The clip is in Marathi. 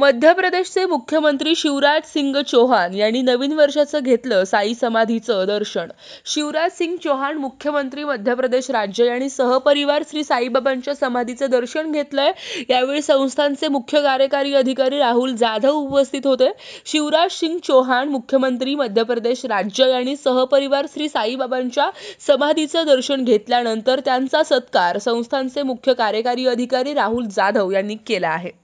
मध्य प्रदेशचे मुख्यमंत्री शिवराज सिंग चौहान यांनी नवीन वर्षाचं घेतलं साई समाधीचं दर्शन शिवराज सिंग चौहान मुख्यमंत्री मध्य प्रदेश राज्य आणि सहपरिवार श्री साईबाबांच्या समाधीचं दर्शन घेतलंय यावेळी संस्थानचे मुख्य कार्यकारी अधिकारी राहुल जाधव उपस्थित होते शिवराज सिंग चौहान मुख्यमंत्री मध्य प्रदेश राज्य आणि सहपरिवार श्री साईबाबांच्या समाधीचं दर्शन घेतल्यानंतर त्यांचा सत्कार संस्थानचे मुख्य कार्यकारी अधिकारी राहुल जाधव यांनी केला आहे